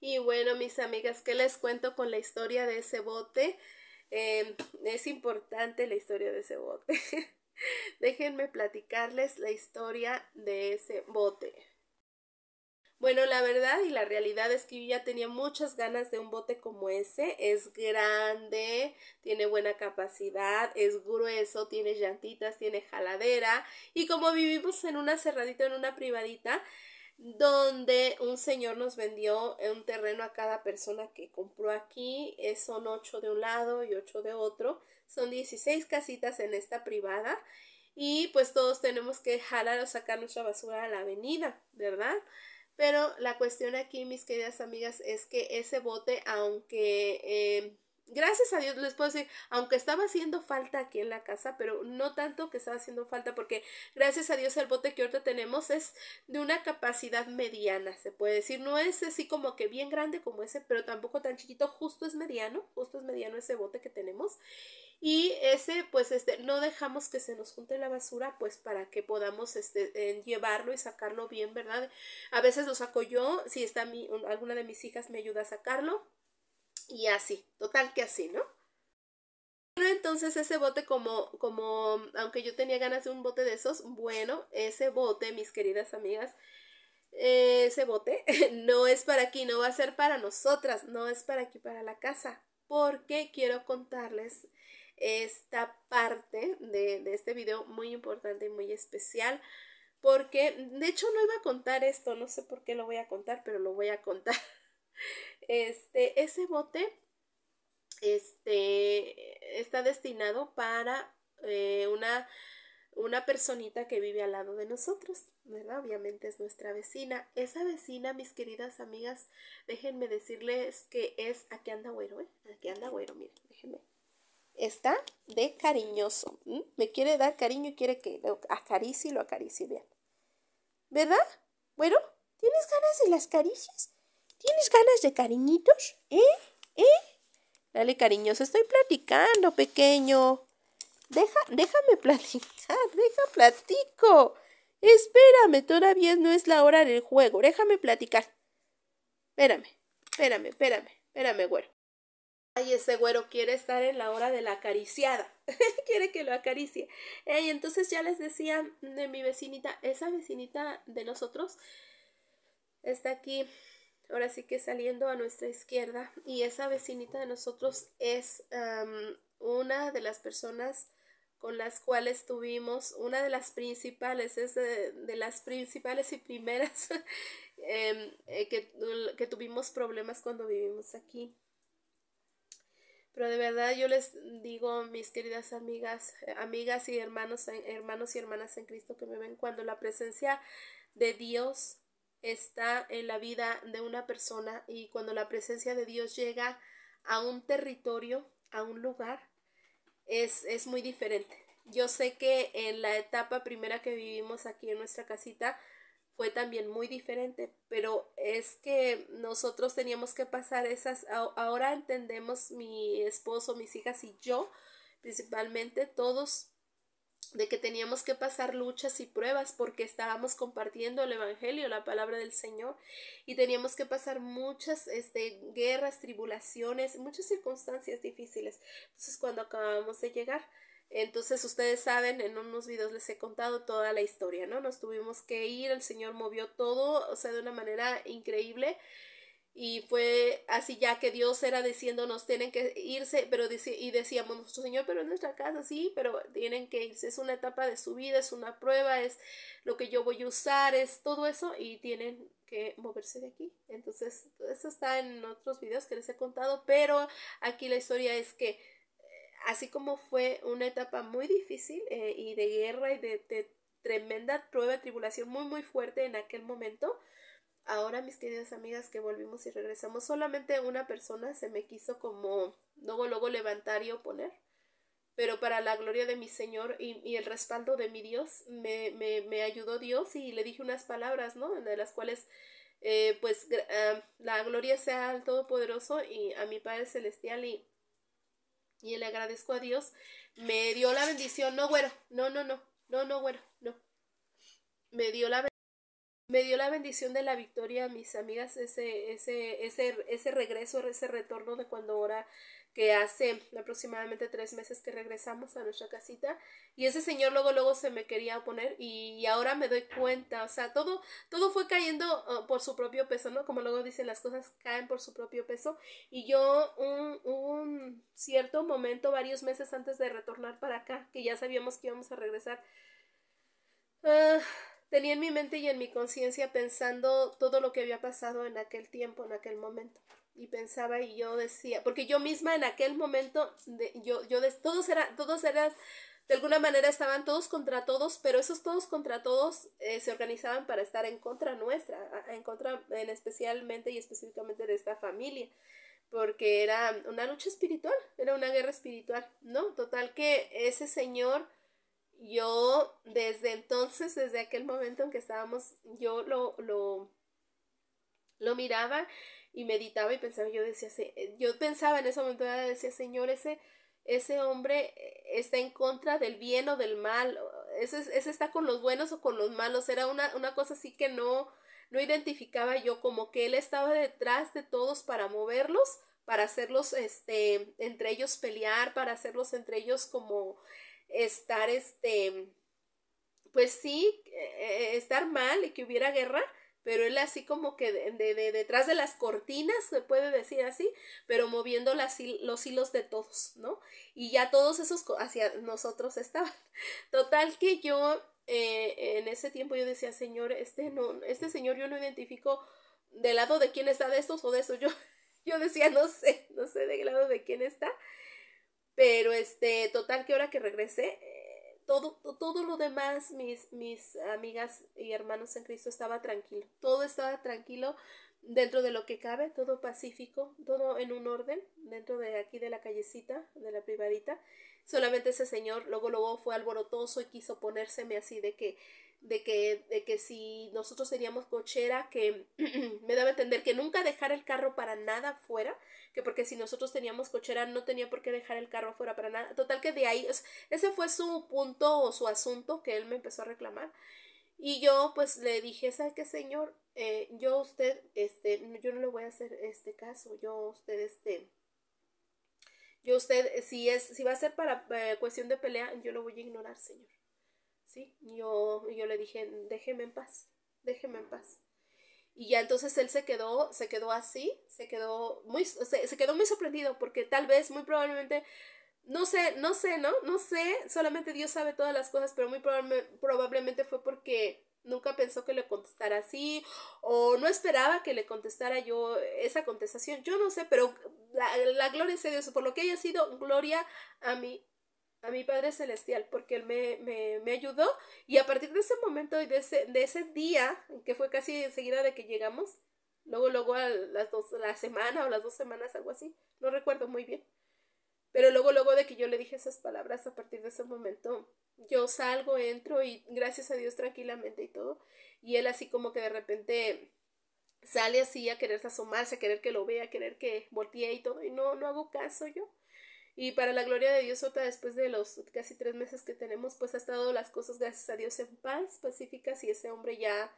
Y bueno, mis amigas, ¿qué les cuento con la historia de ese bote? Em, es importante la historia de ese bote. Déjenme platicarles la historia de ese bote. Bueno, la verdad y la realidad es que yo ya tenía muchas ganas de un bote como ese. Es grande, tiene buena capacidad, es grueso, tiene llantitas, tiene jaladera. Y como vivimos en una cerradita, en una privadita, donde un señor nos vendió un terreno a cada persona que compró aquí. Eh, son ocho de un lado y ocho de otro. Son 16 casitas en esta privada. Y pues todos tenemos que jalar o sacar nuestra basura a la avenida, ¿verdad? Pero la cuestión aquí, mis queridas amigas, es que ese bote, aunque eh, gracias a Dios les puedo decir, aunque estaba haciendo falta aquí en la casa, pero no tanto que estaba haciendo falta, porque gracias a Dios el bote que ahorita tenemos es de una capacidad mediana, se puede decir, no es así como que bien grande como ese, pero tampoco tan chiquito, justo es mediano, justo es mediano ese bote que tenemos. Y ese, pues, este, no dejamos que se nos junte la basura, pues, para que podamos, este, llevarlo y sacarlo bien, ¿verdad? A veces lo saco yo, si está mi, alguna de mis hijas me ayuda a sacarlo, y así, total que así, ¿no? Bueno, entonces ese bote como, como, aunque yo tenía ganas de un bote de esos, bueno, ese bote, mis queridas amigas, eh, ese bote no es para aquí, no va a ser para nosotras, no es para aquí, para la casa, porque quiero contarles esta parte de, de, este video muy importante y muy especial. Porque, de hecho, no iba a contar esto, no sé por qué lo voy a contar, pero lo voy a contar. Este, ese bote este, está destinado para eh, una, una personita que vive al lado de nosotros, ¿verdad? Obviamente es nuestra vecina. Esa vecina, mis queridas amigas, déjenme decirles que es, aquí anda güero, ¿eh? Aquí anda güero, miren, déjenme. Está de cariñoso. Me quiere dar cariño y quiere que lo acaricie lo acaricie bien. ¿Verdad? Bueno, ¿tienes ganas de las caricias? ¿Tienes ganas de cariñitos? ¿Eh? ¿Eh? Dale cariños, estoy platicando, pequeño. Deja, déjame platicar, deja platico. Espérame, todavía no es la hora del juego, déjame platicar. Espérame, espérame, espérame, espérame, güero. Ay, ese güero quiere estar en la hora de la acariciada. quiere que lo acaricie. Ey, entonces ya les decía de mi vecinita, esa vecinita de nosotros está aquí ahora sí que saliendo a nuestra izquierda y esa vecinita de nosotros es una de las personas con las cuales tuvimos una de las principales, es de, las principales y primeras em, eh, que, que tuvimos problemas cuando vivimos aquí. Pero de verdad yo les digo, mis queridas amigas, amigas y hermanos, hermanos y hermanas en Cristo que me ven, cuando la presencia de Dios está en la vida de una persona y cuando la presencia de Dios llega a un territorio, a un lugar, es, muy diferente. Yo sé que en la etapa primera que vivimos aquí en nuestra casita fue también muy diferente, pero es que nosotros teníamos que pasar esas, ahora entendemos mi esposo, mis hijas y yo, principalmente todos de que teníamos que pasar luchas y pruebas porque estábamos compartiendo el Evangelio, la palabra del Señor, y teníamos que pasar muchas este, guerras, tribulaciones, muchas circunstancias difíciles. Entonces, cuando acabamos de llegar, entonces ustedes saben, en unos videos les he contado toda la historia, ¿no? Nos tuvimos que ir, el Señor movió todo, o sea, de una manera increíble. Y fue así ya que Dios era diciéndonos, tienen que irse, pero y decíamos, nuestro Señor, pero es nuestra casa, sí, pero tienen que irse, es una etapa de su vida, es una prueba, es lo que yo voy a usar, es todo eso, y tienen que moverse de aquí. Entonces, eso está en otros videos que les he contado, pero aquí la historia es que eh, así como fue una etapa muy difícil eh, y de guerra y de, de tremenda prueba, tribulación muy, muy fuerte en aquel momento, Ahora, mis queridas amigas, que volvimos y regresamos, solamente una persona se me quiso como luego, luego levantar y oponer. Pero para la gloria de mi Señor y, el respaldo de mi Dios, me, ayudó Dios y le dije unas palabras, ¿no? De las cuales, eh, pues, ah, la gloria sea al Todopoderoso y a mi Padre Celestial y, y le agradezco a Dios. Me dio la bendición, no, güero, no, no, no, no, no, güero, no. Me dio la bendición me dio la bendición de la victoria mis amigas ese, ese, ese, ese regreso, ese retorno de cuando ahora que hace aproximadamente tres meses que regresamos a nuestra casita y ese señor luego luego se me quería oponer y, ahora me doy cuenta, o sea, todo, todo fue cayendo uh, por su propio peso, ¿no? Como luego dicen, las cosas caen por su propio peso y yo un, un cierto momento, varios meses antes de retornar para acá, que ya sabíamos que íbamos a regresar, tenía en mi mente y en mi conciencia pensando todo lo que había pasado en aquel tiempo, en aquel momento. Y pensaba y yo decía, porque yo misma en aquel momento, yo, yo todos eran todos eran, de alguna manera estaban todos contra todos, pero esos todos contra todos eh, se organizaban para estar en contra nuestra, en contra, en especialmente y específicamente de esta familia porque era una lucha espiritual, era una guerra espiritual, ¿no? Total que ese señor yo desde entonces, desde aquel momento en que estábamos, yo lo, lo, miraba y meditaba y pensaba, yo decía, yo pensaba en ese momento, decía, Señor, ese, ese hombre está en contra del bien o del mal, ese, está con los buenos o con los malos, era una, cosa así que no, no identificaba yo, como que él estaba detrás de todos para moverlos, para hacerlos, este, entre ellos pelear, para hacerlos entre ellos como estar, este, pues sí, eh, estar mal y que hubiera guerra, pero él así como que de, detrás de las cortinas, se puede decir así, pero moviendo las, los hilos de todos, ¿no? Y ya todos esos hacia nosotros estaban. Total que yo eh, en ese tiempo yo decía, señor, este, no, este señor yo no identifico del lado de quién está de estos o de esos, yo, yo decía, no sé, no sé del lado de quién está, pero este, total que hora que regresé, eh, todo, todo lo demás, mis, mis amigas y hermanos en Cristo estaba tranquilo. Todo estaba tranquilo dentro de lo que cabe, todo pacífico, todo en un orden, dentro de aquí de la callecita, de la privadita. Solamente ese señor luego luego fue alborotoso y quiso ponérseme así de que de que, de que si nosotros teníamos cochera, que me daba a entender que nunca dejar el carro para nada fuera, que porque si nosotros teníamos cochera no tenía por qué dejar el carro fuera para nada. Total que de ahí, ese fue su punto o su asunto que él me empezó a reclamar. Y yo pues le dije, ¿sabe qué señor? Eh, yo usted, este, yo no le voy a hacer este caso, yo usted, este, yo usted, eh, si es, si va a ser para eh, cuestión de pelea, yo lo voy a ignorar, Señor. ¿Sí? Yo, yo le dije, déjeme en paz, déjeme en paz. Y ya entonces él se quedó, se quedó así, se quedó muy, se, quedó muy sorprendido porque tal vez, muy probablemente, no sé, no sé, ¿no? No sé, solamente Dios sabe todas las cosas, pero muy probablemente fue porque Nunca pensó que le contestara así o no esperaba que le contestara yo esa contestación. Yo no sé, pero la, gloria es de Dios. Por lo que haya sido gloria a mi, a mi Padre Celestial, porque Él me, me, me ayudó. Y a partir de ese momento y de ese, de ese día, que fue casi enseguida de que llegamos, luego, luego a las dos, la semana o las dos semanas, algo así, no recuerdo muy bien pero luego, luego de que yo le dije esas palabras, a partir de ese momento, yo salgo, entro y gracias a Dios tranquilamente y todo. Y él así como que de repente sale así a querer asomarse, a querer que lo vea, a querer que voltee y todo. Y no, no hago caso yo. Y para la gloria de Dios, otra después de los casi tres meses que tenemos, pues ha estado las cosas, gracias a Dios, en paz, pacíficas y ese hombre ya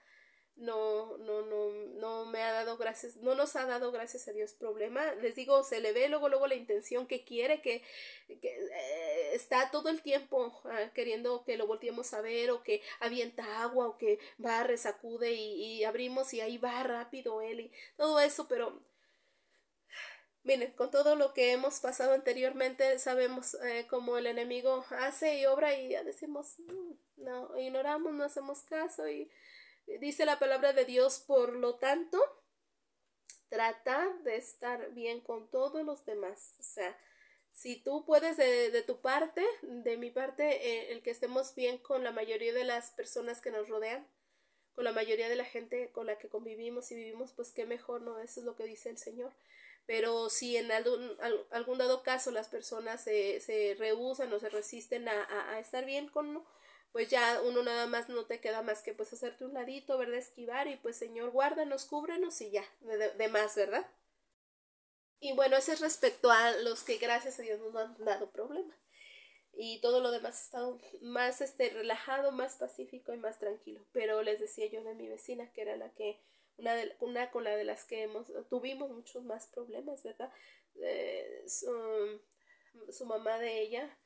no, no, no, no me ha dado gracias, no nos ha dado gracias a Dios problema. Les digo, se le ve luego, luego la intención que quiere, que, que eh, está todo el tiempo ah, queriendo que lo volteemos a ver o que avienta agua o que barre, sacude y, y abrimos y ahí va rápido él y todo eso, pero Miren, con todo lo que hemos pasado anteriormente, sabemos eh, cómo el enemigo hace y obra y ya decimos, mm, no, ignoramos, no hacemos caso y Dice la palabra de Dios, por lo tanto, trata de estar bien con todos los demás. O sea, si tú puedes de, tu parte, de mi parte, eh, el que estemos bien con la mayoría de las personas que nos rodean, con la mayoría de la gente con la que convivimos y vivimos, pues qué mejor, ¿no? Eso es lo que dice el Señor. Pero si en algún, algún dado caso las personas se, se rehusan o se resisten a estar bien con pues ya uno nada más no te queda más que pues hacerte un ladito, ¿verdad? Esquivar y pues Señor, guárdanos, cúbrenos y ya, de, más, ¿verdad? Y bueno, ese es respecto a los que gracias a Dios nos han dado problema. Y todo lo demás ha estado más este, relajado, más pacífico y más tranquilo. Pero les decía yo de mi vecina, que era la que, una, de, una con la de las que hemos, tuvimos muchos más problemas, ¿verdad? Eh, su, mamá de ella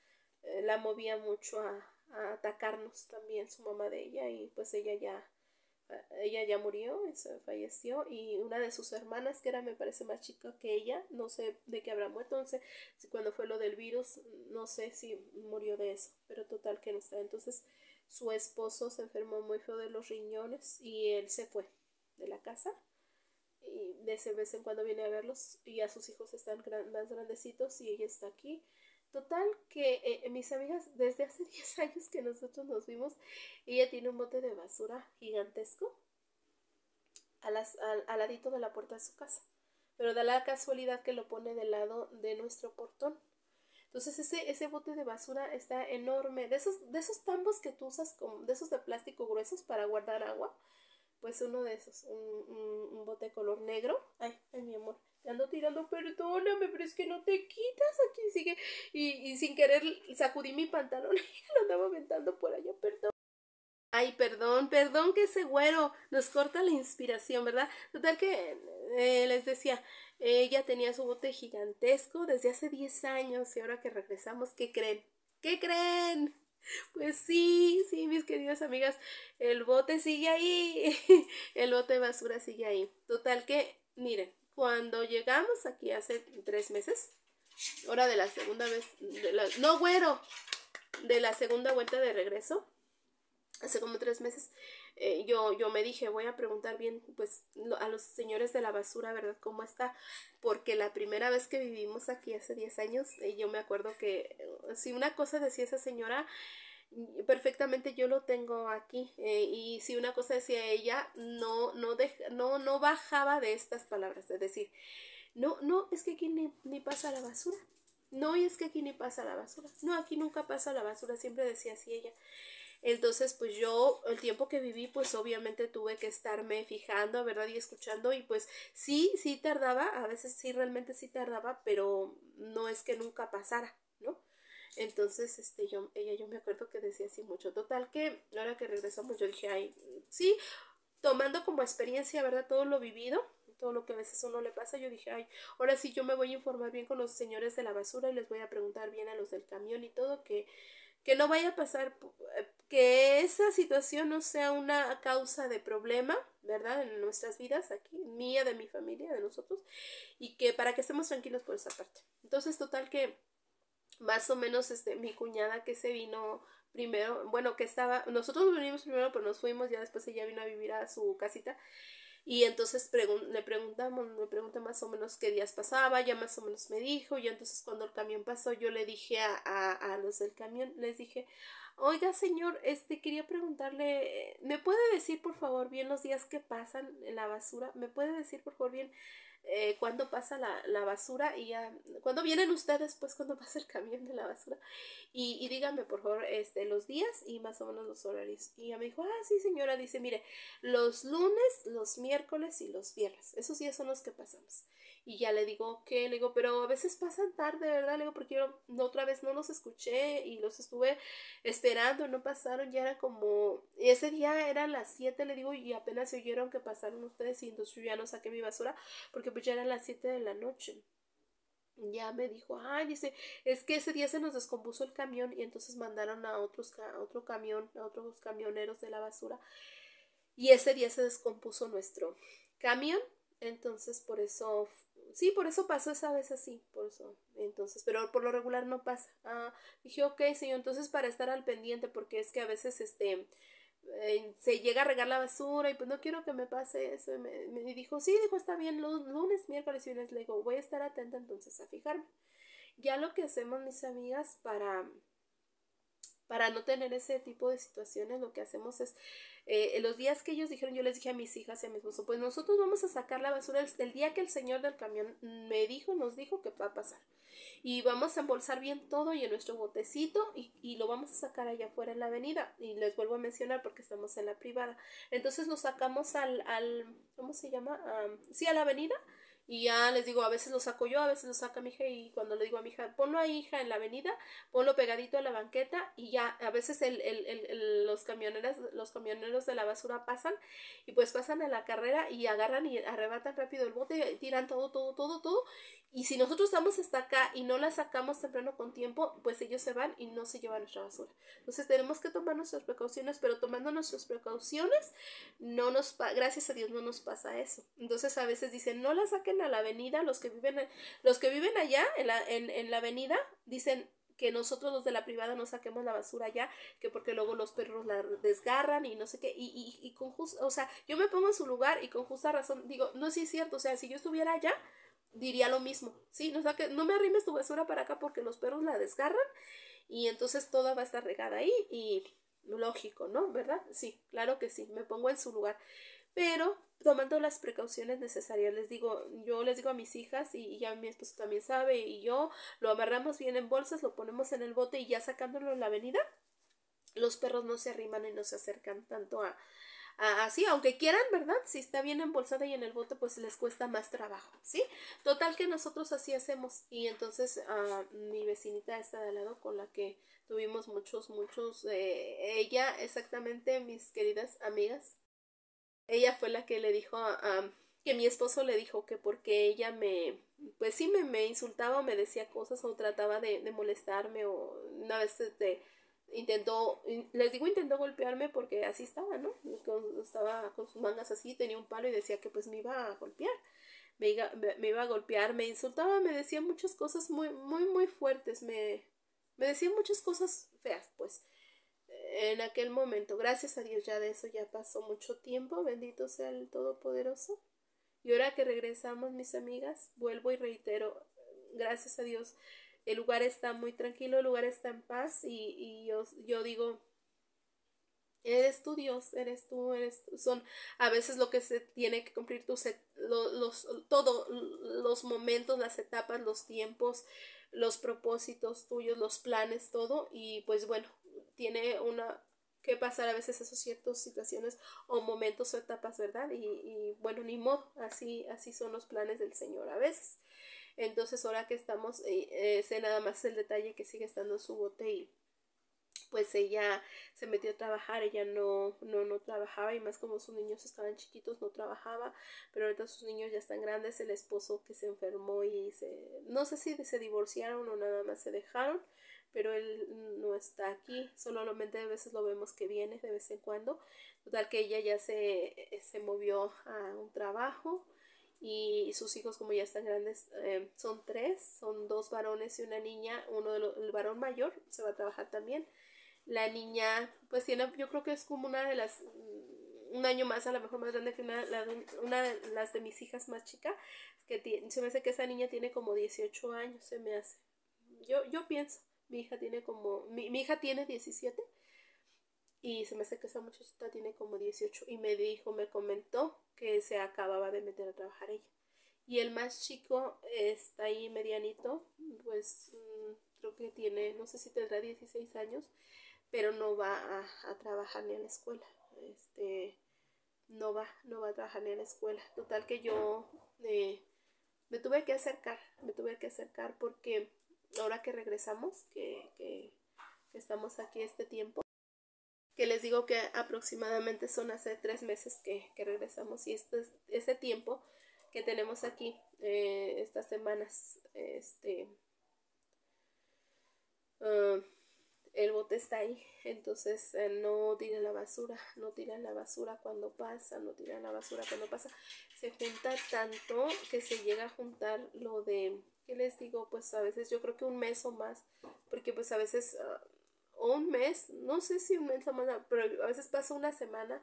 eh, la movía mucho a, a atacarnos también su mamá de ella y pues ella ya eh, ella ya murió, se falleció y una de sus hermanas que era me parece más chica que ella, no sé de qué habrá muerto, entonces cuando fue lo del virus, no sé si murió de eso, pero total que no está. Entonces su esposo se enfermó muy feo de los riñones y él se fue de la casa y de vez en cuando viene a verlos y a sus hijos están más grandecitos y ella está aquí Total que eh, eh, mis amigas desde hace 10 años que nosotros nos vimos, ella tiene un bote de basura gigantesco al, ladito de la puerta de su casa. Pero da la casualidad que lo pone del lado de nuestro portón. Entonces ese, bote de basura está enorme. De esos, de esos tambos que tú usas, como, de esos de plástico gruesos para guardar agua, pues uno de esos, un, un bote color negro. Ay, ay, mi amor ando tirando, perdóname, pero es que no te quitas aquí, sigue. Y, sin querer sacudí mi pantalón y lo andaba aventando por allá, perdón. Ay, perdón, perdón que ese güero nos corta la inspiración, ¿verdad? Total que eh, les decía, ella tenía su bote gigantesco desde hace 10 años y ahora que regresamos, ¿qué creen? ¿Qué creen? Pues sí, sí, mis queridas amigas, el bote sigue ahí, el bote de basura sigue ahí. Total que, miren, cuando llegamos aquí hace tres meses, hora de la segunda vez, no güero, de la segunda vuelta de regreso, hace como tres meses, eh, yo, yo me dije, voy a preguntar bien, pues, a los señores de la basura, ¿verdad? ¿Cómo está? Porque la primera vez que vivimos aquí hace diez años, eh, yo me acuerdo que eh, si una cosa decía esa señora, perfectamente yo lo tengo aquí. Eh, y si una cosa decía ella, no, no, no, no bajaba de estas palabras, es decir, no, no, es que aquí ni, ni pasa la basura. No, y es que aquí ni pasa la basura. No, aquí nunca pasa la basura, siempre decía así ella. Entonces, pues yo, el tiempo que viví, pues obviamente tuve que estarme fijando, ¿verdad? Y escuchando, y pues sí, sí tardaba, a veces sí, realmente sí tardaba, pero no es que nunca pasara. Entonces, este, yo, ella, yo me acuerdo que decía así mucho. Total que ahora que regresamos, yo dije, ay, sí, tomando como experiencia, ¿verdad? Todo lo vivido, todo lo que a veces uno le pasa, yo dije, ay, ahora sí yo me voy a informar bien con los señores de la basura y les voy a preguntar bien a los del camión y todo, que, que no vaya a pasar, que esa situación no sea una causa de problema, ¿verdad? En nuestras vidas, aquí, mía, de mi familia, de nosotros, y que para que estemos tranquilos por esa parte. Entonces, total que más o menos este, mi cuñada que se vino primero, bueno, que estaba, nosotros venimos primero, pero nos fuimos, ya después ella vino a vivir a su casita. Y entonces le preguntamos, me pregunta más o menos qué días pasaba, ya más o menos me dijo, y entonces cuando el camión pasó yo le dije a, a, a los del camión, les dije, oiga señor, este quería preguntarle, ¿me puede decir por favor bien los días que pasan en la basura? ¿Me puede decir por favor bien eh, cuando pasa la, basura y ya, vienen ustedes, pues cuando pasa el camión de la basura. Y, y, díganme, por favor, este, los días y más o menos los horarios. Y ella me dijo, ah, sí, señora, dice, mire, los lunes, los miércoles y los viernes. Esos días son los que pasamos. Y ya le digo, que Le digo, pero a veces pasan tarde, ¿verdad? Le digo, porque yo otra vez no los escuché y los estuve esperando, no pasaron, ya era como, ese día eran las 7, le digo, y apenas se oyeron que pasaron ustedes y entonces yo ya no saqué mi basura porque pues ya eran las 7 de la noche ya me dijo, ay, dice, es que ese día se nos descompuso el camión y entonces mandaron a otros a otro camión, a otros camioneros de la basura. Y ese día se descompuso nuestro camión entonces, por eso, sí, por eso pasó esa vez así, por eso. Entonces, pero por lo regular no pasa. Ah, dije, ok, señor, entonces para estar al pendiente, porque es que a veces, este, eh, se llega a regar la basura y pues no quiero que me pase eso. Y me, dijo, sí, dijo, está bien, lunes, miércoles y lunes. Le digo, voy a estar atenta entonces a fijarme. Ya lo que hacemos mis amigas para para no tener ese tipo de situaciones, lo que hacemos es, eh, en los días que ellos dijeron, yo les dije a mis hijas y a mis esposo, pues nosotros vamos a sacar la basura el, día que el señor del camión me dijo, nos dijo que va a pasar. Y vamos a embolsar bien todo y en nuestro botecito y, y lo vamos a sacar allá afuera en la avenida. Y les vuelvo a mencionar porque estamos en la privada. Entonces nos sacamos al, al ¿cómo se llama? Ah, sí, a la avenida y ya les digo, a veces lo saco yo, a veces lo saca mi hija y cuando le digo a mi hija, ponlo ahí, hija, en la avenida, ponlo pegadito a la banqueta y ya, a veces el, los, camioneros, los camioneros de la basura pasan y pues pasan a la carrera y agarran y arrebatan rápido el bote, y tiran todo, todo, todo, todo. Y si nosotros estamos hasta acá y no la sacamos temprano con tiempo, pues ellos se van y no se llevan nuestra basura. Entonces tenemos que tomar nuestras precauciones, pero tomando nuestras precauciones, no nos, gracias a Dios no nos pasa eso. Entonces a veces dicen, no la saquen a la avenida, los que viven, los que viven allá en la, en, en la avenida, dicen que nosotros los de la privada no saquemos la basura allá, que porque luego los perros la desgarran y no sé qué, y, y, con justa, o sea, yo me pongo en su lugar y con justa razón digo, no, si es cierto, o sea, si yo estuviera allá, diría lo mismo, sí, no, no me arrimes tu basura para acá porque los perros la desgarran y entonces toda va a estar regada ahí y lógico, ¿no? ¿Verdad? Sí, claro que sí, me pongo en su lugar, pero tomando las precauciones necesarias. Les digo, yo les digo a mis hijas y, ya mi esposo también sabe y yo lo amarramos bien en bolsas, lo ponemos en el bote y ya sacándolo en la avenida, los perros no se arriman y no se acercan tanto a, así, aunque quieran, ¿verdad? Si está bien embolsada y en el bote, pues les cuesta más trabajo, ¿sí? Total que nosotros así hacemos. Y entonces ah, mi vecinita está de lado con la que tuvimos muchos, muchos, eh, ella, exactamente mis queridas amigas, ella fue la que le dijo a, que mi esposo le dijo que porque ella me, pues sí, me, insultaba o me decía cosas o trataba de, molestarme o una vez este, intentó, les digo intentó golpearme porque así estaba, ¿no? Estaba con sus mangas así, tenía un palo y decía que pues me iba a golpear. Me iba, me iba a golpear, me insultaba, me decía muchas cosas muy, muy, muy fuertes, me, me decía muchas cosas feas, pues en aquel momento. Gracias a Dios ya de eso ya pasó mucho tiempo, bendito sea el Todopoderoso. Y ahora que regresamos, mis amigas, vuelvo y reitero, gracias a Dios, el lugar está muy tranquilo, el lugar está en paz y, yo, yo digo, eres tú Dios, eres tú, eres tú. Son a veces lo que se tiene que cumplir tus e, los, todos los momentos, las etapas, los tiempos, los propósitos tuyos, los planes, todo. Y pues bueno, tiene una que pasar a veces esos ciertas situaciones o momentos o etapas, ¿verdad? Y, bueno, ni modo, así, así son los planes del Señor a veces. Entonces, ahora que estamos, eh, eh sé nada más el detalle que sigue estando su bote y pues ella se metió a trabajar, ella no, no, no trabajaba y más como sus niños estaban chiquitos, no trabajaba, pero ahorita sus niños ya están grandes, el esposo que se enfermó y no sé si se divorciaron o nada más se dejaron, pero él no está aquí, solamente de veces lo vemos que viene de vez en cuando. Total que ella ya se, eh, se movió a un trabajo y sus hijos como ya están grandes eh, son tres, son dos varones y una niña, uno de varón mayor se va a trabajar también. La niña pues tiene, yo creo que es como una de las mm, un año más, a lo mejor más grande que una, una de las de mis hijas más chica, que se me hace que esa niña tiene como 18 años, se me hace. Yo, yo pienso. Mi hija tiene como, mi, hija tiene 17 y se me hace que esa muchachita tiene como 18 y me dijo, me comentó que se acababa de meter a trabajar ella. Y el más chico está ahí medianito, pues mm, creo que tiene, no sé si tendrá 16 años, pero no va a, trabajar ni en la escuela. Este, no va, no va a trabajar ni en la escuela. Total que yo eh, me tuve que acercar, me tuve que acercar porque ahora que regresamos, que, estamos aquí este tiempo, que les digo que aproximadamente son hace tres meses que, regresamos y este, ese este tiempo que tenemos aquí, eh, estas semanas, este, ah, el bote está ahí, entonces eh, no tiran la basura, no tiran la basura cuando pasa, no tiran la basura cuando pasa. Se junta tanto que se llega a juntar lo de ¿qué les digo? Pues a veces yo creo que un mes o más, porque pues a veces, ah, un mes, no sé si un mes o más, pero a veces pasa una semana,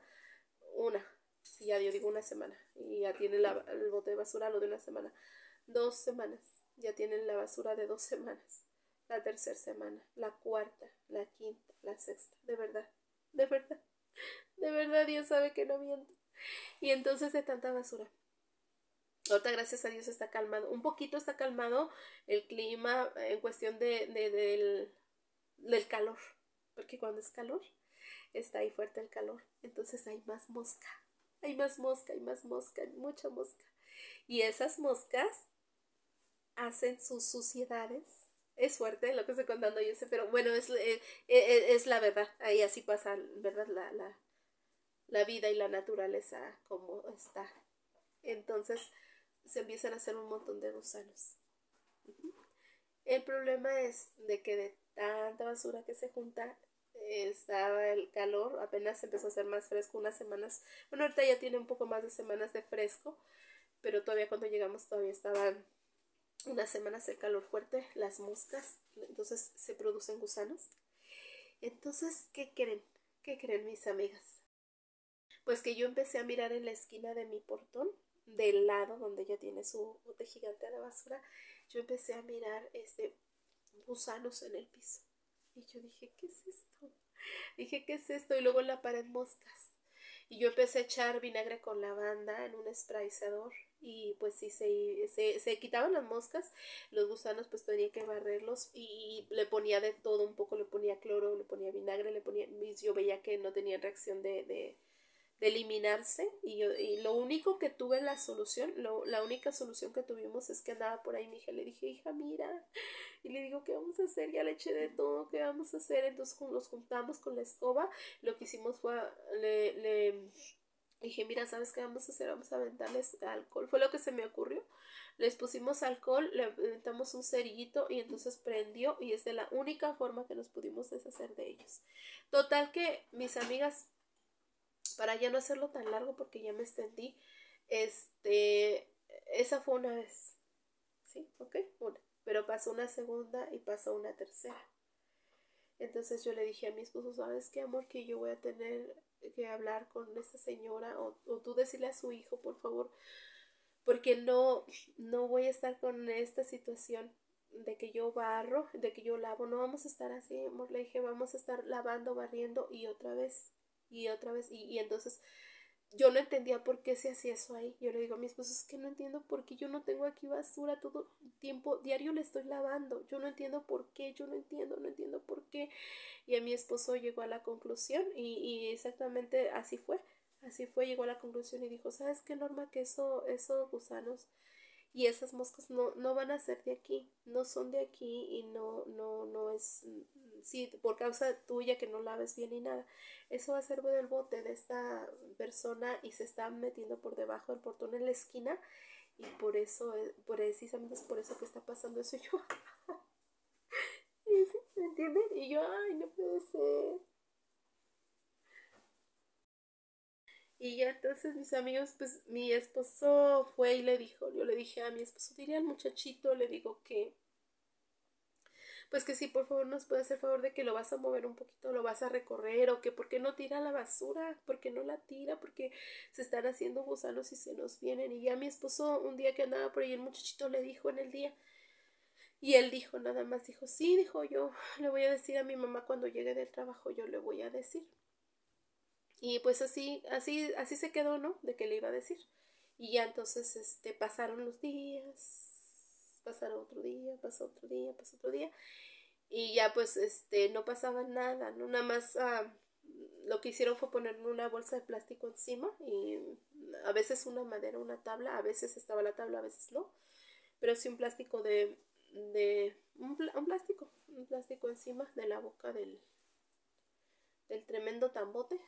una, si ya yo digo una semana, y ya tiene el bote de basura lo de una semana, dos semanas, ya tienen la basura de dos semanas, la tercera semana, la cuarta, la quinta, la sexta, de verdad, de verdad, de verdad Dios sabe que no miento. Y entonces de tanta basura. Ahorita, gracias a Dios, está calmado. Un poquito está calmado el clima en cuestión de, del, calor. Porque cuando es calor, está ahí fuerte el calor. Entonces hay más mosca. Hay más mosca, hay más mosca, hay mucha mosca. Y esas moscas hacen sus suciedades. Es fuerte lo que estoy contando, yo sé, pero bueno, es, es, eh, eh, eh, es la verdad. Ahí así pasa, ¿verdad? La, la, la vida y la naturaleza como está. Entonces, se empiezan a hacer un montón de gusanos. El problema es de que de tanta basura que se junta, estaba el calor, apenas empezó a ser más fresco unas semanas. Bueno, ahorita ya tiene un poco más de semanas de fresco, pero todavía cuando llegamos todavía estaban unas semanas de calor fuerte, las moscas, entonces se producen gusanos. Entonces, ¿qué creen? ¿Qué creen mis amigas? Pues que yo empecé a mirar en la esquina de mi portón del lado donde ella tiene su bote gigante de basura, yo empecé a mirar este gusanos en el piso. Y yo dije, ¿qué es esto? Dije, ¿qué es esto? Y luego en la pared moscas. Y yo empecé a echar vinagre con lavanda en un sprayizador y pues sí se, quitaban las moscas, los gusanos pues tenía que barrerlos y, le ponía de todo un poco, le ponía cloro, le ponía vinagre, le ponía, yo veía que no tenía reacción de, eliminarse y, y lo único que tuve la solución, la única solución que tuvimos es que andaba por ahí mi hija, le dije, hija, mira, y le digo, ¿qué vamos a hacer? Ya le eché de todo, ¿qué vamos a hacer? Entonces nos juntamos con la escoba, lo que hicimos fue, le, le dije, mira, ¿sabes qué vamos a hacer? Vamos a aventarles alcohol. Fue lo que se me ocurrió. Les pusimos alcohol, le aventamos un cerillito y entonces prendió y es de la única forma que nos pudimos deshacer de ellos. Total que mis amigas para ya no hacerlo tan largo porque ya me extendí, este, esa fue una vez, ¿sí? ¿Ok? Una. Pero pasó una segunda y pasó una tercera. Entonces yo le dije a mi esposo, ¿sabes qué, amor? Que yo voy a tener que hablar con esta señora o, o tú decirle a su hijo, por favor, porque no, no voy a estar con esta situación de que yo barro, de que yo lavo, no vamos a estar así, amor, le dije, vamos a estar lavando, barriendo y otra vez y otra vez, y, y entonces yo no entendía por qué se hacía eso ahí. Yo le digo a mi esposo, es que no entiendo por qué yo no tengo aquí basura todo el tiempo, diario le estoy lavando. Yo no entiendo por qué, yo no entiendo, no entiendo por qué. Y a mi esposo llegó a la conclusión y, y exactamente así fue. Así fue, llegó a la conclusión y dijo, ¿sabes qué, Norma? Que eso, esos gusanos y esas moscas no, no van a ser de aquí, no son de aquí y no, no, no es, mm, sí, por causa tuya que no laves bien ni nada. Eso va a ser del bote de esta persona y se está metiendo por debajo del portón en la esquina y por eso, es, precisamente es por eso que está pasando eso. yo, ¿me entienden? Y yo, ay, no puede ser. Y ya entonces mis amigos, pues mi esposo fue y le dijo, yo le dije a mi esposo, diría al muchachito, le digo que, pues que sí, por favor nos puede hacer favor de que lo vas a mover un poquito, lo vas a recorrer o que por qué no tira la basura, porque no la tira, porque se están haciendo gusanos y se nos vienen. Y ya mi esposo un día que andaba por ahí, el muchachito le dijo en el día, y él dijo nada más, dijo, sí, dijo yo, le voy a decir a mi mamá cuando llegue del trabajo, yo le voy a decir. Y pues así, así, así se quedó, ¿no? De qué le iba a decir. Y ya entonces este, pasaron los días, pasaron otro día, pasó otro día, pasó otro día. Y ya pues este, no pasaba nada, ¿no? Nada más ah, lo que hicieron fue ponerme una bolsa de plástico encima y a veces una madera, una tabla, a veces estaba la tabla, a veces no. Pero sí un plástico de, de un, un plástico, un plástico encima de la boca del, del tremendo tambote.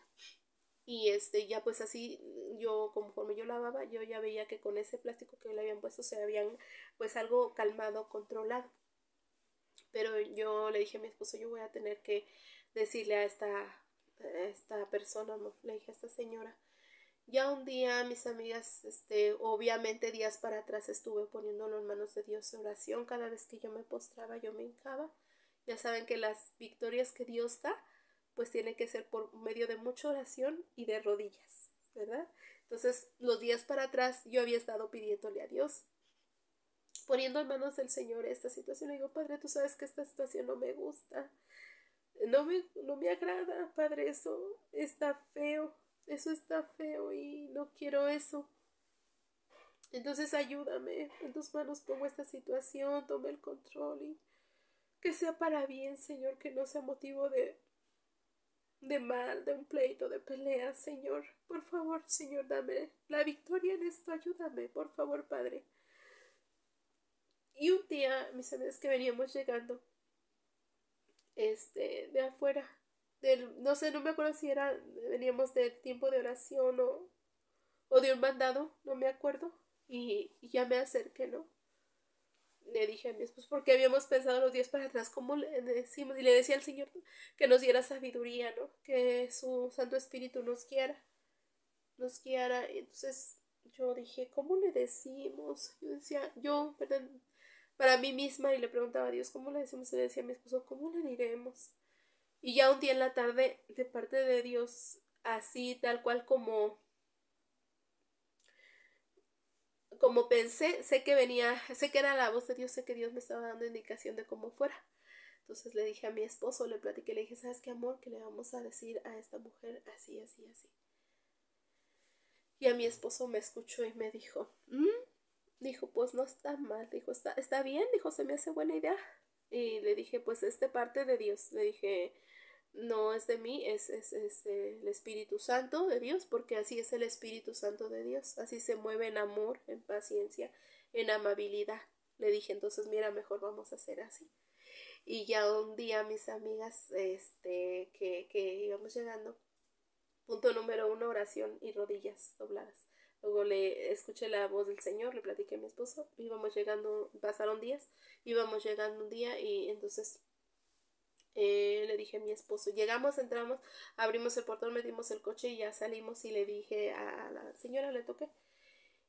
Y este, ya pues así, mm, yo conforme yo lavaba, yo ya veía que con ese plástico que le habían puesto se habían pues algo calmado, controlado. Pero yo le dije a mi esposo, yo voy a tener que decirle a esta, esta persona, le dije a esta señora. Ya un día, mis amigas, este, obviamente días para atrás estuve poniéndolo en manos de Dios oración. Cada vez que yo me postraba, yo me hincaba. Ya saben que las victorias que Dios da, pues tiene que ser por medio de mucha oración y de rodillas, ¿verdad? Entonces, los días para atrás yo había estado pidiéndole a Dios, poniendo en manos del Señor esta situación. Le digo, Padre, tú sabes que esta situación no me gusta, no me, no me agrada, Padre, eso está feo, eso está feo y no quiero eso. Entonces ayúdame, en tus manos pongo esta situación, tome el control y que sea para bien, Señor, que no sea motivo de de mal, de un pleito, de pelea, Señor. Por favor, Señor, dame la victoria en esto, ayúdame, por favor, Padre. Y un día, mis amigos, que veníamos llegando, este, de afuera, del, no sé, no me acuerdo si era, veníamos del tiempo de oración o, de un mandado, no me acuerdo, y ya me acerqué, ¿no? le dije a mi esposo, porque habíamos pensado los días para atrás, ¿cómo le decimos? Y le decía al Señor que nos diera sabiduría, ¿no? Que su Santo Espíritu nos quiera, nos guiara. Y entonces yo dije, ¿cómo le decimos? Yo decía, yo, perdón, para mí misma y le preguntaba a Dios, ¿cómo le decimos? Y le decía a mi esposo, ¿cómo le diremos? Y ya un día en la tarde, de parte de Dios, así tal cual como como pensé, sé que venía, sé que era la voz de Dios, sé que Dios me estaba dando indicación de cómo fuera. Entonces le dije a mi esposo, le platiqué, le dije, ¿sabes qué amor? Que le vamos a decir a esta mujer así, así, así. Y a mi esposo me escuchó y me dijo, mm". dijo, pues no está mal, dijo, está, está bien, dijo, se me hace buena idea. Y le dije, pues este parte de Dios, le dije, no es de mí, es, es, el Espíritu Santo de Dios, porque así es el Espíritu Santo de Dios, así se mueve en amor, en paciencia, en amabilidad. Le dije, entonces, mira, mejor vamos a hacer así. Y ya un día mis amigas, este, que, que íbamos llegando, punto número uno, oración y rodillas dobladas. Luego le escuché la voz del Señor, le platiqué a mi esposo, íbamos llegando, pasaron días, íbamos llegando un día y entonces eh, le dije a mi esposo, llegamos, entramos, abrimos el portón, metimos el coche y ya salimos y le dije a la señora, le toqué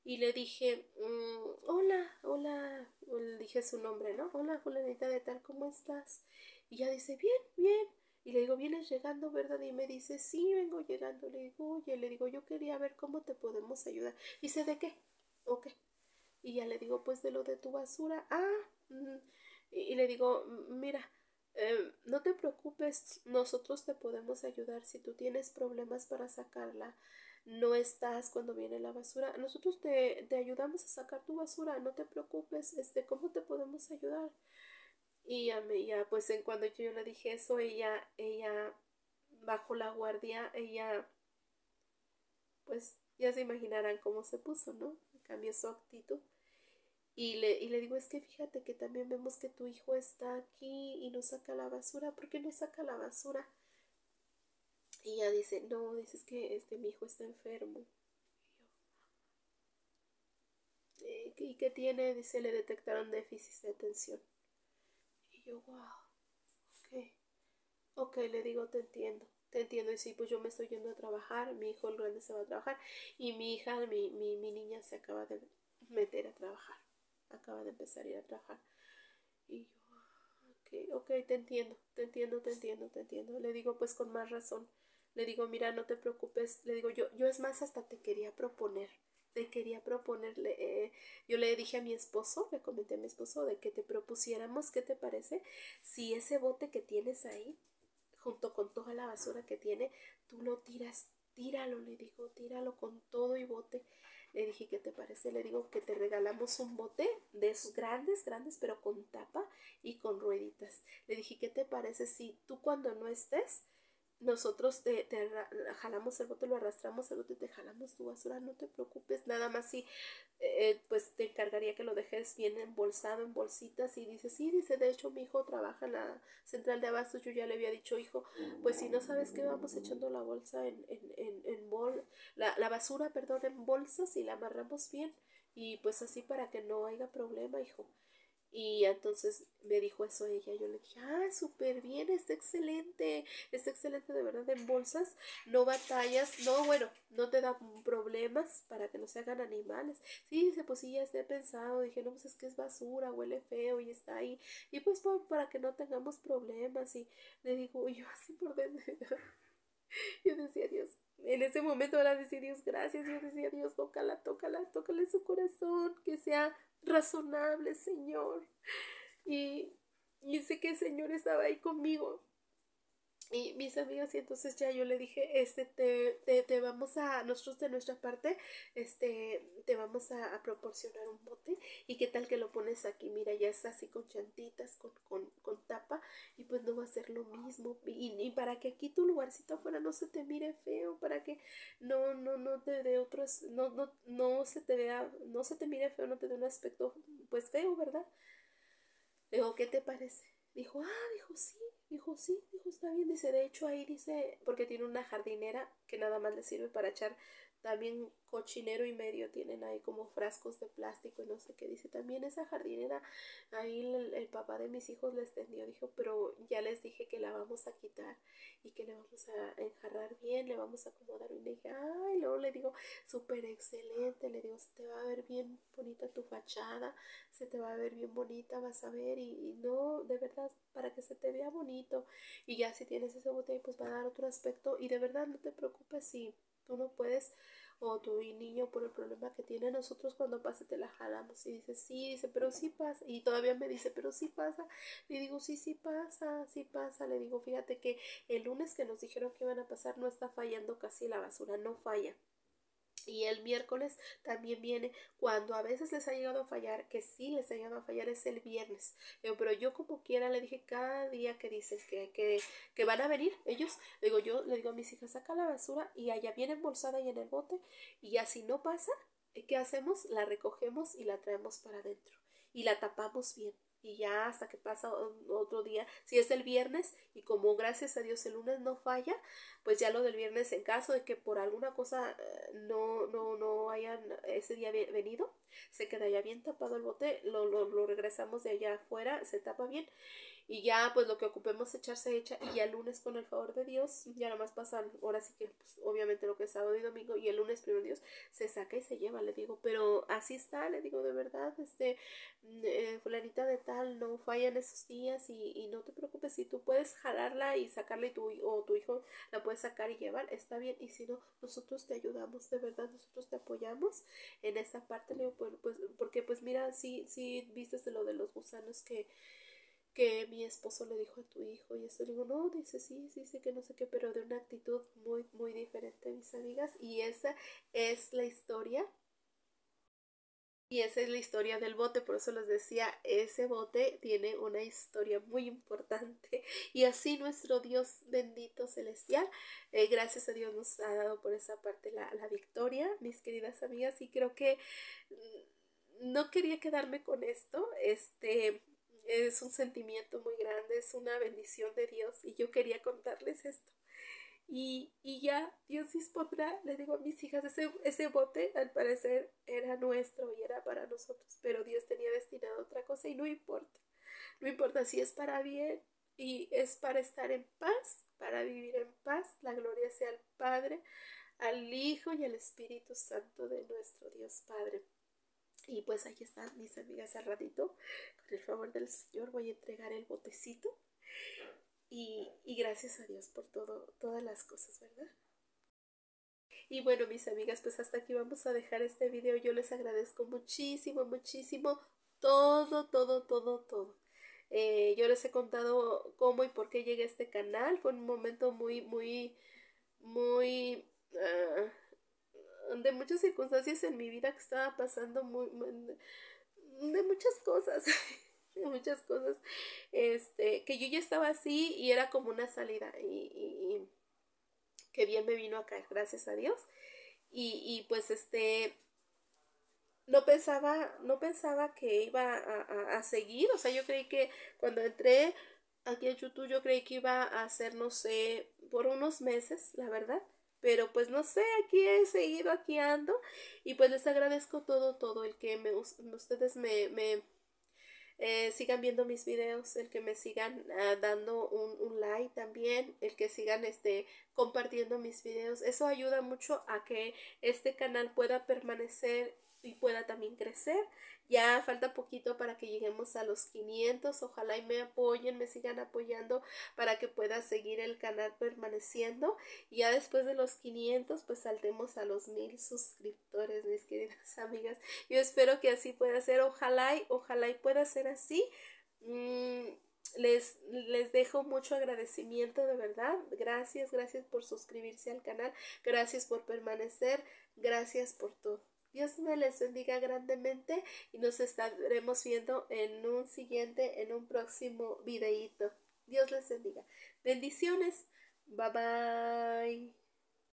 y le dije, mm, hola, hola, le dije su nombre, ¿no? Hola, fulanita de tal, ¿cómo estás? Y ella dice, bien, bien. Y le digo, vienes llegando, ¿verdad? Y me dice, sí, vengo llegando. Le digo, oye, le digo, yo quería ver cómo te podemos ayudar. Y dice, ¿de qué? Ok. Y ya le digo, pues de lo de tu basura. Ah, mm". y le digo, mira, Em, no te preocupes, nosotros te podemos ayudar. Si tú tienes problemas para sacarla, no estás cuando viene la basura, nosotros te, te ayudamos a sacar tu basura, no te preocupes, este, ¿cómo te podemos ayudar? Y ya, ya pues en cuando yo le dije eso, ella, ella bajo la guardia, ella, pues ya se imaginarán cómo se puso, ¿no? Cambió su actitud. Y le, digo, es que fíjate que también vemos que tu hijo está aquí y no saca la basura. ¿Por qué no saca la basura? Y ella dice, no, dices que este, mi hijo está enfermo. Y, yo, eh, ¿Y qué tiene? Dice, le detectaron déficit de atención. Y yo, wow, ok. Ok, le digo, te entiendo te entiendo, y sí, pues yo me estoy yendo a trabajar, mi hijo el grande se va a trabajar y mi hija, mi, mi niña se acaba de meter a trabajar acaba de empezar a ir a trabajar. Y yo, ok, ok, te entiendo, te entiendo, te entiendo, te entiendo. Le digo, pues con más razón. Le digo, mira, no te preocupes. Le digo, yo, yo es más, hasta te quería proponer. Te quería proponerle, eh". yo le dije a mi esposo, le comenté a mi esposo de que te propusiéramos, ¿qué te parece? Si ese bote que tienes ahí, junto con toda la basura que tiene, tú lo tiras, tíralo, le digo, tíralo con todo y bote. Le dije, ¿qué te parece? Le digo que te regalamos un bote de esos grandes, grandes, pero con tapa y con rueditas. Le dije, ¿qué te parece si tú cuando no estés nosotros te, jalamos el bote, lo arrastramos el bote, te jalamos tu basura, no te preocupes, nada más si eh, pues te encargaría que lo dejes bien embolsado en bolsitas y dices sí, dice, de hecho mi hijo trabaja en la central de abastos, yo ya le había dicho, hijo, pues si no sabes que vamos echando la bolsa en, en, en, en bol, la, la basura, perdón, en bolsas y la amarramos bien y pues así para que no haya problema, hijo. Y entonces me dijo eso ella. Yo le dije, ah, súper bien, está excelente, está excelente de verdad en bolsas, no batallas, no, bueno, no te da problemas para que no se hagan animales. Sí, dice, pues sí, ya esté pensado. Dije, no, pues es que es basura, huele feo y está ahí. Y pues, pues para que no tengamos problemas. Y le digo, yo así por dentro. Yo decía, Dios, en ese momento ahora decía, Dios, gracias. Yo decía, Dios, tócala, tócala, tócale su corazón, que sea razonable, Señor. Y, y sé que el Señor estaba ahí conmigo y mis amigas y entonces ya yo le dije este te, vamos a nosotros de nuestra parte este te vamos a, proporcionar un bote y qué tal que lo pones aquí mira ya está así con chantitas con, con, tapa y pues no va a ser lo mismo y, para que aquí tu lugarcito afuera no se te mire feo para que no no no te dé otros no no no se te vea no se te mire feo no te dé un aspecto pues feo verdad Dijo, qué te parece dijo ah dijo sí Dijo, sí, dijo, está bien. Dice, de hecho ahí dice, porque tiene una jardinera que nada más le sirve para echar también cochinero y medio tienen ahí como frascos de plástico y no sé qué dice también esa jardinera ahí el, papá de mis hijos les extendió. dijo pero ya les dije que la vamos a quitar y que le vamos a enjarrar bien le vamos a acomodar Y le dije ay luego le digo súper excelente le digo se te va a ver bien bonita tu fachada se te va a ver bien bonita vas a ver y, no de verdad para que se te vea bonito y ya si tienes ese botella pues va a dar otro aspecto y de verdad no te preocupes si Tú no puedes, o tu niño por el problema que tiene, nosotros cuando pasa te la jalamos. Y dice, sí, dice, pero sí pasa. Y todavía me dice, pero sí pasa. Le digo, sí, sí pasa, sí pasa. Le digo, fíjate que el lunes que nos dijeron que iban a pasar no está fallando casi la basura, no falla. Y el miércoles también viene cuando a veces les ha llegado a fallar, que sí les ha llegado a fallar es el viernes. pero yo como quiera le dije cada día que dices que, van a venir ellos, digo yo, le digo a mis hijas, saca la basura y allá viene embolsada y en el bote y ya si no pasa, ¿qué hacemos? La recogemos y la traemos para adentro y la tapamos bien y ya hasta que pasa otro día, si es el viernes y como gracias a Dios el lunes no falla, pues ya lo del viernes en caso de que por alguna cosa eh, no, no, no hayan ese día venido, se queda ya bien tapado el bote, lo, lo, lo regresamos de allá afuera, se tapa bien y ya, pues lo que ocupemos echarse hecha Y ya lunes, con el favor de Dios, ya nada más pasan. Ahora sí que, pues, obviamente, lo que es sábado y domingo. Y el lunes, primero Dios, se saca y se lleva, le digo. Pero así está, le digo, de verdad, este, eh, fulanita de tal, no fallan esos días. Y, no te preocupes, si tú puedes jalarla y sacarla, y tu, o tu hijo la puedes sacar y llevar, está bien. Y si no, nosotros te ayudamos, de verdad, nosotros te apoyamos en esa parte, le digo, pues, porque, pues, mira, sí, sí, viste lo de los gusanos que que mi esposo le dijo a tu hijo y eso le digo, no, dice sí, sí, que no sé qué, pero de una actitud muy, muy diferente mis amigas y esa es la historia. Y esa es la historia del bote, por eso les decía, ese bote tiene una historia muy importante. Y así nuestro Dios bendito celestial, eh, gracias a Dios nos ha dado por esa parte la, la victoria, mis queridas amigas, y creo que mm, no quería quedarme con esto, este, es un sentimiento muy grande, es una bendición de Dios y yo quería contarles esto. Y, ya Dios dispondrá, le digo a mis hijas, ese, bote al parecer era nuestro y era para nosotros, pero Dios tenía destinado otra cosa y no importa, no importa si es para bien y es para estar en paz, para vivir en paz, la gloria sea al Padre, al Hijo y al Espíritu Santo de nuestro Dios Padre. Y pues ahí están mis amigas al ratito. Con el favor del Señor voy a entregar el botecito. Y, gracias a Dios por todo, todas las cosas, ¿verdad? Y bueno, mis amigas, pues hasta aquí vamos a dejar este video. Yo les agradezco muchísimo, muchísimo todo, todo, todo, todo. Eh, yo les he contado cómo y por qué llegué a este canal. Fue un momento muy, muy, muy... Ah, de muchas circunstancias en mi vida que estaba pasando muy de muchas cosas de muchas cosas este que yo ya estaba así y era como una salida y, que bien me vino acá gracias a Dios y, pues este no pensaba no pensaba que iba a, seguir o sea yo creí que cuando entré aquí en YouTube yo creí que iba a hacer no sé por unos meses la verdad pero pues no sé, aquí he seguido, aquí ando. Y pues les agradezco todo, todo el que me, ustedes me, me eh, sigan viendo mis videos, el que me sigan ah, dando un, un, like también, el que sigan este, compartiendo mis videos. Eso ayuda mucho a que este canal pueda permanecer y pueda también crecer. Ya falta poquito para que lleguemos a los 500. Ojalá y me apoyen, me sigan apoyando para que pueda seguir el canal permaneciendo. Y ya después de los 500, pues saltemos a los 1000 suscriptores, mis queridas amigas. Yo espero que así pueda ser. Ojalá y, ojalá y pueda ser así. Mm, les, les, dejo mucho agradecimiento, de verdad. Gracias, gracias por suscribirse al canal. Gracias por permanecer. Gracias por todo. Dios me les bendiga grandemente y nos estaremos viendo en un siguiente, en un próximo videíto. Dios les bendiga. Bendiciones. Bye bye.